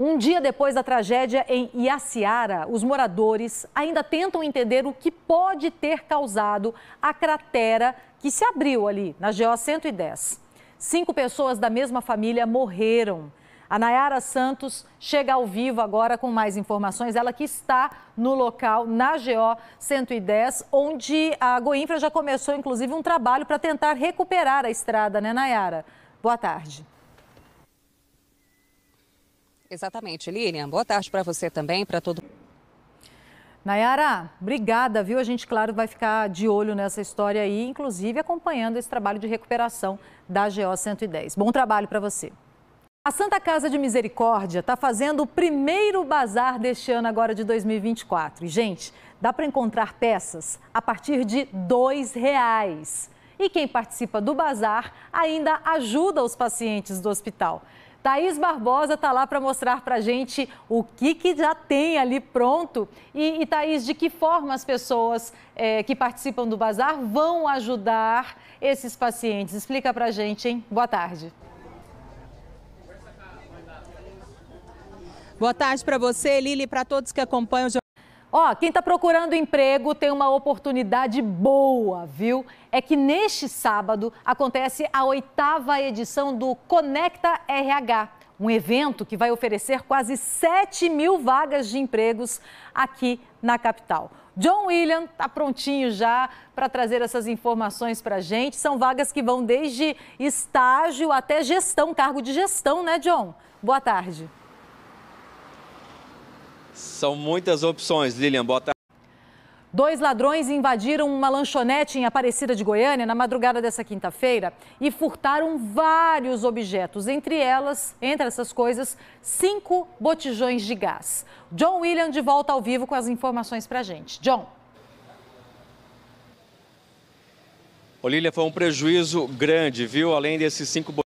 Um dia depois da tragédia em Iaciara, os moradores ainda tentam entender o que pode ter causado a cratera que se abriu ali na GO 110. Cinco pessoas da mesma família morreram. A Nayara Santos chega ao vivo agora com mais informações. Ela que está no local, na GO 110, onde a Goinfra já começou, inclusive, um trabalho para tentar recuperar a estrada, né, Nayara? Boa tarde. Exatamente. Lilian, boa tarde para você também, para todo mundo. Nayara, obrigada, viu? A gente, claro, vai ficar de olho nessa história aí, inclusive acompanhando esse trabalho de recuperação da GO 110. Bom trabalho para você. A Santa Casa de Misericórdia está fazendo o primeiro bazar deste ano agora de 2024. E, gente, dá para encontrar peças a partir de R$ reais. E quem participa do bazar ainda ajuda os pacientes do hospital. Thaís Barbosa está lá para mostrar para a gente o que, que já tem ali pronto. E, e Thaís, de que forma as pessoas é, que participam do bazar vão ajudar esses pacientes? Explica para a gente, hein? Boa tarde. Boa tarde para você, Lili, e para todos que acompanham o Ó, quem está procurando emprego tem uma oportunidade boa, viu? É que neste sábado acontece a oitava edição do Conecta RH, um evento que vai oferecer quase 7 mil vagas de empregos aqui na capital. John William está prontinho já para trazer essas informações para a gente. São vagas que vão desde estágio até gestão, cargo de gestão, né, John? Boa tarde. São muitas opções, Lilian. Boa tarde. Dois ladrões invadiram uma lanchonete em Aparecida de Goiânia na madrugada dessa quinta-feira e furtaram vários objetos, entre elas, entre essas coisas, cinco botijões de gás. John William de volta ao vivo com as informações para gente. John. Olília, foi um prejuízo grande, viu? Além desses cinco